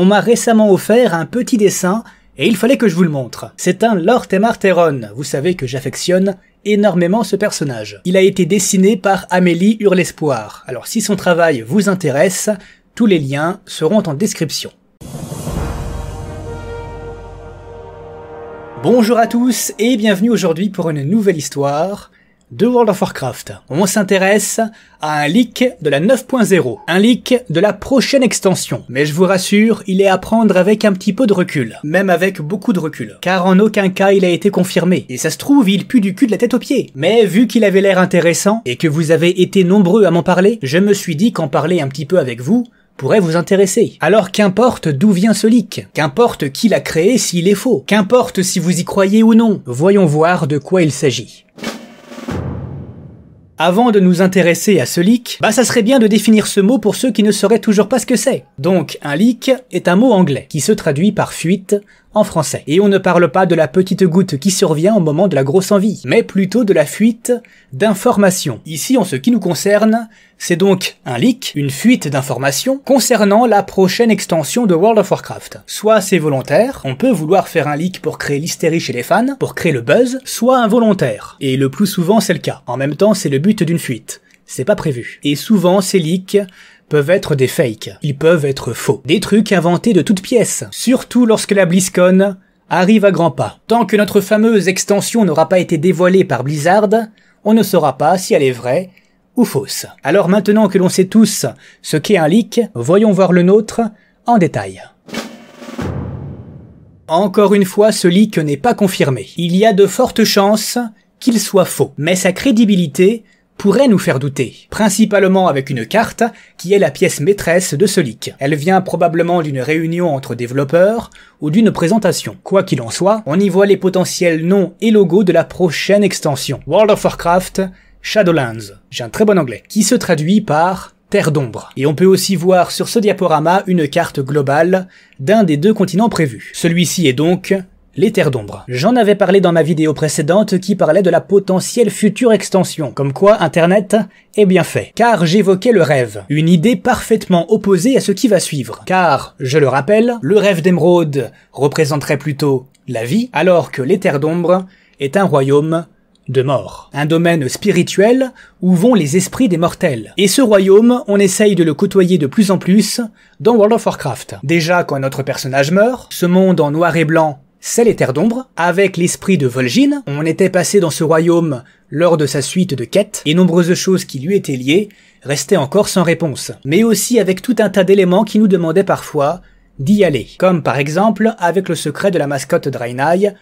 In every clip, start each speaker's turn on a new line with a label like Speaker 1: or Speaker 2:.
Speaker 1: on m'a récemment offert un petit dessin et il fallait que je vous le montre. C'est un Lord et vous savez que j'affectionne énormément ce personnage. Il a été dessiné par Amélie Hurlespoir. Alors si son travail vous intéresse, tous les liens seront en description. Bonjour à tous et bienvenue aujourd'hui pour une nouvelle histoire de World of Warcraft. On s'intéresse à un leak de la 9.0, un leak de la prochaine extension. Mais je vous rassure, il est à prendre avec un petit peu de recul, même avec beaucoup de recul, car en aucun cas il a été confirmé. Et ça se trouve, il pue du cul de la tête aux pieds. Mais vu qu'il avait l'air intéressant et que vous avez été nombreux à m'en parler, je me suis dit qu'en parler un petit peu avec vous, pourrait vous intéresser. Alors qu'importe d'où vient ce leak, qu'importe qui l'a créé s'il est faux, qu'importe si vous y croyez ou non, voyons voir de quoi il s'agit. Avant de nous intéresser à ce leak, bah ça serait bien de définir ce mot pour ceux qui ne sauraient toujours pas ce que c'est. Donc un leak est un mot anglais qui se traduit par fuite en français. Et on ne parle pas de la petite goutte qui survient au moment de la grosse envie, mais plutôt de la fuite d'informations. Ici, en ce qui nous concerne, c'est donc un leak, une fuite d'informations concernant la prochaine extension de World of Warcraft. Soit c'est volontaire, on peut vouloir faire un leak pour créer l'hystérie chez les fans, pour créer le buzz, soit involontaire. Et le plus souvent c'est le cas. En même temps, c'est le but d'une fuite. C'est pas prévu. Et souvent ces leaks peuvent être des fakes, ils peuvent être faux, des trucs inventés de toutes pièces, surtout lorsque la BlizzCon arrive à grands pas. Tant que notre fameuse extension n'aura pas été dévoilée par Blizzard, on ne saura pas si elle est vraie ou fausse. Alors maintenant que l'on sait tous ce qu'est un leak, voyons voir le nôtre en détail. Encore une fois, ce leak n'est pas confirmé. Il y a de fortes chances qu'il soit faux, mais sa crédibilité pourrait nous faire douter, principalement avec une carte qui est la pièce maîtresse de ce leak. Elle vient probablement d'une réunion entre développeurs ou d'une présentation. Quoi qu'il en soit, on y voit les potentiels noms et logos de la prochaine extension, World of Warcraft Shadowlands, j'ai un très bon anglais, qui se traduit par Terre d'ombre. Et on peut aussi voir sur ce diaporama une carte globale d'un des deux continents prévus. Celui-ci est donc les terres d'ombre. J'en avais parlé dans ma vidéo précédente qui parlait de la potentielle future extension, comme quoi Internet est bien fait. Car j'évoquais le rêve, une idée parfaitement opposée à ce qui va suivre. Car, je le rappelle, le rêve d'émeraude représenterait plutôt la vie, alors que les terres d'ombre est un royaume de mort. Un domaine spirituel où vont les esprits des mortels. Et ce royaume, on essaye de le côtoyer de plus en plus dans World of Warcraft. Déjà quand notre personnage meurt, ce monde en noir et blanc c'est les Terres d'Ombre. Avec l'esprit de Vol'jin, on était passé dans ce royaume lors de sa suite de quêtes, et nombreuses choses qui lui étaient liées restaient encore sans réponse. Mais aussi avec tout un tas d'éléments qui nous demandaient parfois d'y aller. Comme par exemple avec le secret de la mascotte Draenei,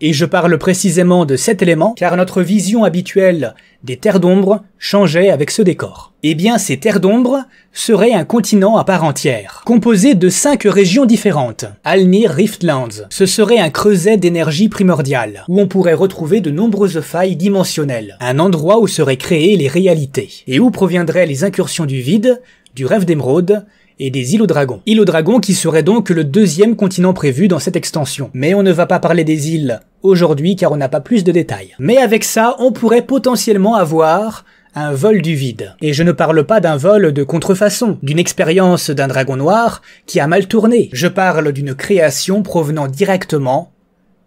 Speaker 1: et je parle précisément de cet élément car notre vision habituelle des terres d'ombre changeait avec ce décor. Eh bien, ces terres d'ombre seraient un continent à part entière, composé de cinq régions différentes. Alnir Riftlands, ce serait un creuset d'énergie primordiale, où on pourrait retrouver de nombreuses failles dimensionnelles, un endroit où seraient créées les réalités, et où proviendraient les incursions du vide, du rêve d'émeraude, et des îles aux dragons. Îles aux dragons qui serait donc le deuxième continent prévu dans cette extension. Mais on ne va pas parler des îles aujourd'hui car on n'a pas plus de détails. Mais avec ça, on pourrait potentiellement avoir un vol du vide. Et je ne parle pas d'un vol de contrefaçon, d'une expérience d'un dragon noir qui a mal tourné. Je parle d'une création provenant directement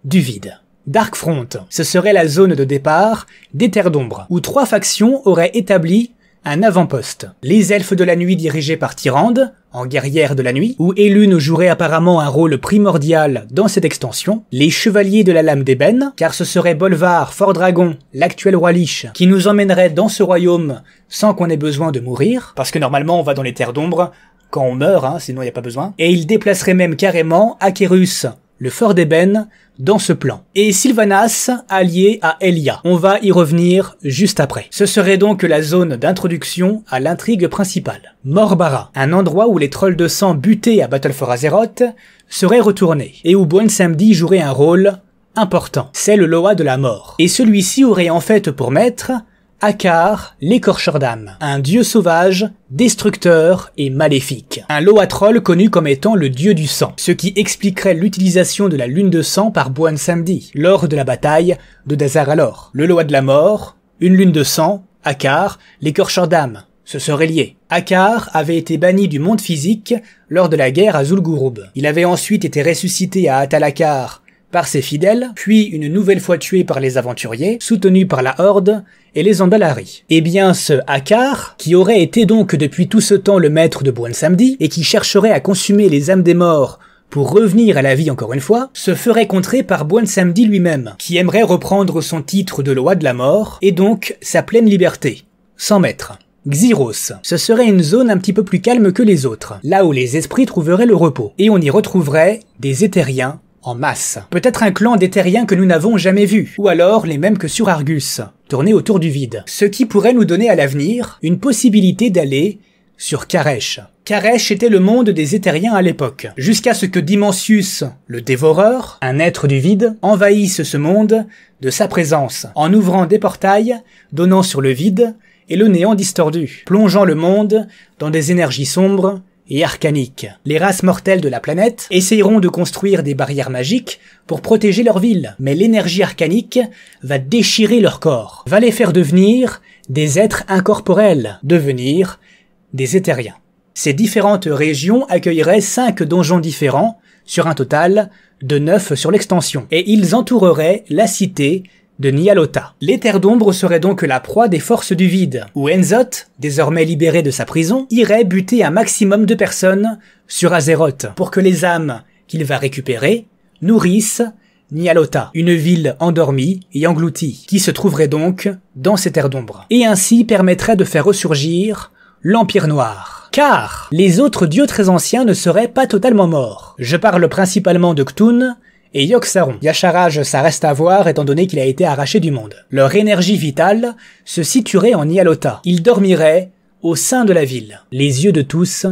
Speaker 1: du vide. Darkfront, ce serait la zone de départ des Terres d'Ombre, où trois factions auraient établi un avant-poste. Les elfes de la nuit dirigés par Tyrande, en guerrière de la nuit, où Elune jouerait apparemment un rôle primordial dans cette extension, les chevaliers de la lame d'ébène, car ce serait Bolvar, Fort Dragon, l'actuel roi Lich, qui nous emmènerait dans ce royaume sans qu'on ait besoin de mourir, parce que normalement on va dans les terres d'ombre quand on meurt, hein, sinon il n'y a pas besoin, et il déplacerait même carrément Acherus le fort d'Ébène dans ce plan. Et Sylvanas allié à Elia. On va y revenir juste après. Ce serait donc la zone d'introduction à l'intrigue principale. Morbara, un endroit où les trolls de sang butés à Battle for Azeroth seraient retournés et où Buen Samedi jouerait un rôle important. C'est le Loa de la mort. Et celui-ci aurait en fait pour maître Akkar, l'écorcheur d'âme, un dieu sauvage, destructeur et maléfique. Un troll connu comme étant le dieu du sang, ce qui expliquerait l'utilisation de la lune de sang par Boan Samdi lors de la bataille de Dazaralor. Le Loa de la mort, une lune de sang, Akkar, l'écorcheur d'âme, ce serait lié. Akkar avait été banni du monde physique lors de la guerre à Zul'Gurub. Il avait ensuite été ressuscité à Atalakar par ses fidèles, puis une nouvelle fois tué par les aventuriers, soutenu par la Horde et les Andalari. Eh bien, ce hakkar qui aurait été donc depuis tout ce temps le maître de Buon Samedi, et qui chercherait à consumer les âmes des morts pour revenir à la vie encore une fois, se ferait contrer par Buon Samedi lui-même, qui aimerait reprendre son titre de loi de la mort, et donc sa pleine liberté. Sans maître. Xyros. Ce serait une zone un petit peu plus calme que les autres, là où les esprits trouveraient le repos, et on y retrouverait des éthériens en masse. Peut-être un clan d'éthériens que nous n'avons jamais vu, ou alors les mêmes que sur Argus, tournés autour du vide. Ce qui pourrait nous donner à l'avenir une possibilité d'aller sur Karesh. Karesh était le monde des éthériens à l'époque, jusqu'à ce que Dimensius, le dévoreur, un être du vide, envahisse ce monde de sa présence, en ouvrant des portails donnant sur le vide et le néant distordu, plongeant le monde dans des énergies sombres et arcanique. Les races mortelles de la planète essayeront de construire des barrières magiques pour protéger leur ville, mais l'énergie arcanique va déchirer leur corps, va les faire devenir des êtres incorporels, devenir des éthériens. Ces différentes régions accueilleraient cinq donjons différents, sur un total de neuf sur l'extension, et ils entoureraient la cité de Les Terres d'Ombre seraient donc la proie des forces du vide, où Enzoth, désormais libéré de sa prison, irait buter un maximum de personnes sur Azeroth pour que les âmes qu'il va récupérer nourrissent Nyalota, une ville endormie et engloutie, qui se trouverait donc dans ces terres d'ombre, et ainsi permettrait de faire ressurgir l'Empire Noir. Car les autres dieux très anciens ne seraient pas totalement morts. Je parle principalement de Ktun, et Yoksaron. Yasharaj, ça reste à voir étant donné qu'il a été arraché du monde. Leur énergie vitale se situerait en Yalota. Ils dormiraient au sein de la ville. Les yeux de tous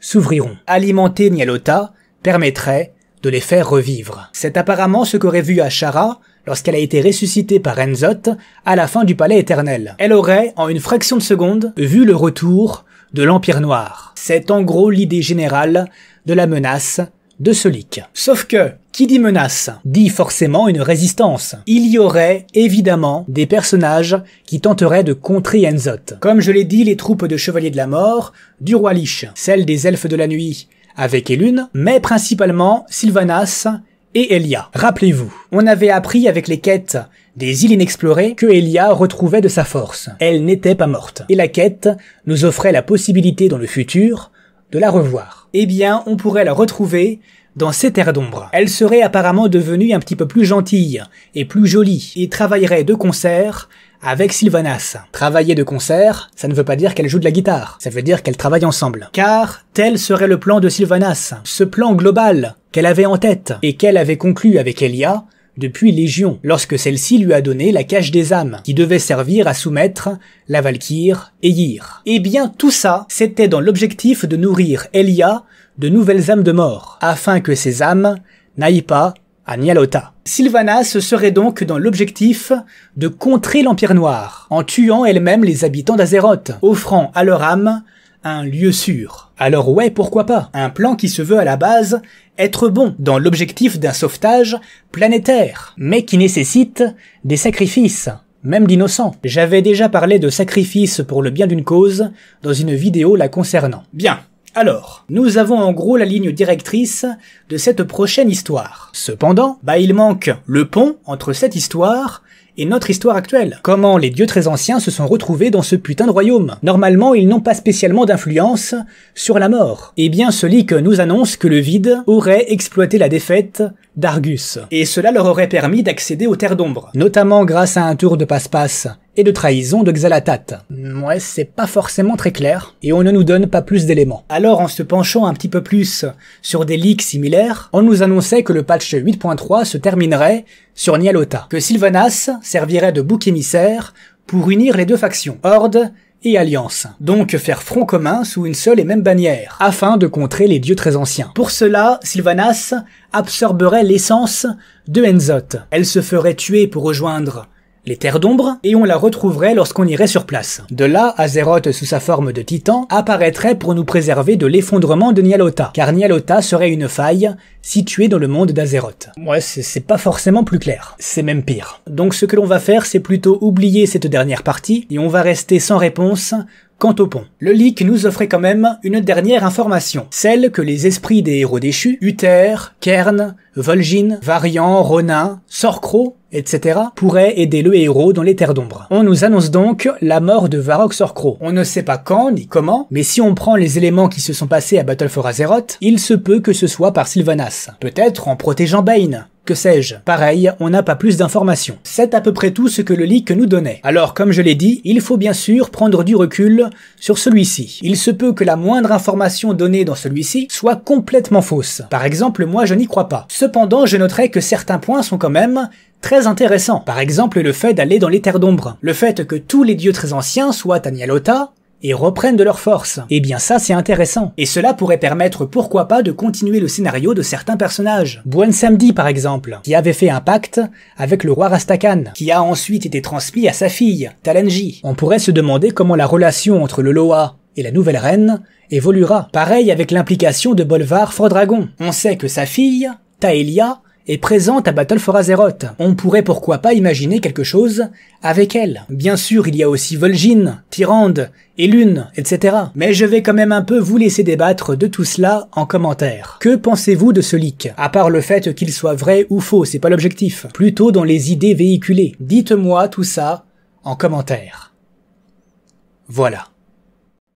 Speaker 1: s'ouvriront. Alimenter Nyalota permettrait de les faire revivre. C'est apparemment ce qu'aurait vu Ashara lorsqu'elle a été ressuscitée par Enzot à la fin du palais éternel. Elle aurait, en une fraction de seconde, vu le retour de l'Empire Noir. C'est en gros l'idée générale de la menace de Solik. Sauf que, qui dit menace dit forcément une résistance. Il y aurait évidemment des personnages qui tenteraient de contrer Enzot. Comme je l'ai dit, les troupes de chevaliers de la mort, du roi Lich, celles des elfes de la nuit avec Elune, mais principalement Sylvanas et Elia. Rappelez-vous, on avait appris avec les quêtes des îles inexplorées que Elia retrouvait de sa force. Elle n'était pas morte. Et la quête nous offrait la possibilité dans le futur de la revoir. Eh bien, on pourrait la retrouver dans ces terres d'ombre. Elle serait apparemment devenue un petit peu plus gentille et plus jolie et travaillerait de concert avec Sylvanas. Travailler de concert, ça ne veut pas dire qu'elle joue de la guitare, ça veut dire qu'elle travaille ensemble. Car tel serait le plan de Sylvanas, ce plan global qu'elle avait en tête et qu'elle avait conclu avec Elia, depuis Légion, lorsque celle-ci lui a donné la cage des âmes, qui devait servir à soumettre la Valkyre et Eh bien tout ça, c'était dans l'objectif de nourrir Elia de nouvelles âmes de mort, afin que ces âmes n'aillent pas à Nialota. Sylvanas serait donc dans l'objectif de contrer l'Empire Noir, en tuant elle-même les habitants d'Azeroth, offrant à leur âme un lieu sûr. Alors ouais, pourquoi pas Un plan qui se veut à la base être bon dans l'objectif d'un sauvetage planétaire, mais qui nécessite des sacrifices, même d'innocents. J'avais déjà parlé de sacrifices pour le bien d'une cause dans une vidéo la concernant. Bien, alors, nous avons en gros la ligne directrice de cette prochaine histoire. Cependant, bah il manque le pont entre cette histoire et notre histoire actuelle. Comment les dieux très anciens se sont retrouvés dans ce putain de royaume Normalement, ils n'ont pas spécialement d'influence sur la mort. Eh bien, ce leak nous annonce que le vide aurait exploité la défaite d'Argus. Et cela leur aurait permis d'accéder aux terres d'ombre, notamment grâce à un tour de passe-passe et de trahison de Xalatat. Ouais, c'est pas forcément très clair, et on ne nous donne pas plus d'éléments. Alors, en se penchant un petit peu plus sur des leaks similaires, on nous annonçait que le patch 8.3 se terminerait sur Nyalota, que Sylvanas servirait de bouc émissaire pour unir les deux factions, Horde et alliance. Donc faire front commun sous une seule et même bannière, afin de contrer les dieux très anciens. Pour cela, Sylvanas absorberait l'essence de Enzot. Elle se ferait tuer pour rejoindre les terres d'ombre, et on la retrouverait lorsqu'on irait sur place. De là, Azeroth, sous sa forme de titan, apparaîtrait pour nous préserver de l'effondrement de Nyalota, car Nyalota serait une faille située dans le monde d'Azeroth. Ouais, c'est pas forcément plus clair, c'est même pire. Donc ce que l'on va faire, c'est plutôt oublier cette dernière partie, et on va rester sans réponse Quant au pont, le leak nous offrait quand même une dernière information, celle que les esprits des héros déchus, Uther, Kern, Vol'jin, Varian, Ronin, Sorcro, etc., pourraient aider le héros dans les terres d'ombre. On nous annonce donc la mort de Varrock Sorcro. On ne sait pas quand ni comment, mais si on prend les éléments qui se sont passés à Battle for Azeroth, il se peut que ce soit par Sylvanas. Peut-être en protégeant Bane, sais-je. Pareil, on n'a pas plus d'informations. C'est à peu près tout ce que le leak nous donnait. Alors comme je l'ai dit, il faut bien sûr prendre du recul sur celui-ci. Il se peut que la moindre information donnée dans celui-ci soit complètement fausse. Par exemple, moi je n'y crois pas. Cependant, je noterai que certains points sont quand même très intéressants. Par exemple, le fait d'aller dans les terres d'ombre, le fait que tous les dieux très anciens soient à et reprennent de leurs forces. Et eh bien ça c'est intéressant. Et cela pourrait permettre pourquoi pas de continuer le scénario de certains personnages. Buen Samedi par exemple, qui avait fait un pacte avec le roi Rastakan, qui a ensuite été transmis à sa fille, Talenji. On pourrait se demander comment la relation entre le Loa et la nouvelle reine évoluera. Pareil avec l'implication de Bolvar Frodragon. On sait que sa fille, Taelia, est présente à Battle for Azeroth. On pourrait pourquoi pas imaginer quelque chose avec elle. Bien sûr, il y a aussi Vol'jin, Tyrande et etc. Mais je vais quand même un peu vous laisser débattre de tout cela en commentaire. Que pensez-vous de ce leak À part le fait qu'il soit vrai ou faux, c'est pas l'objectif. Plutôt dans les idées véhiculées. Dites-moi tout ça en commentaire. Voilà.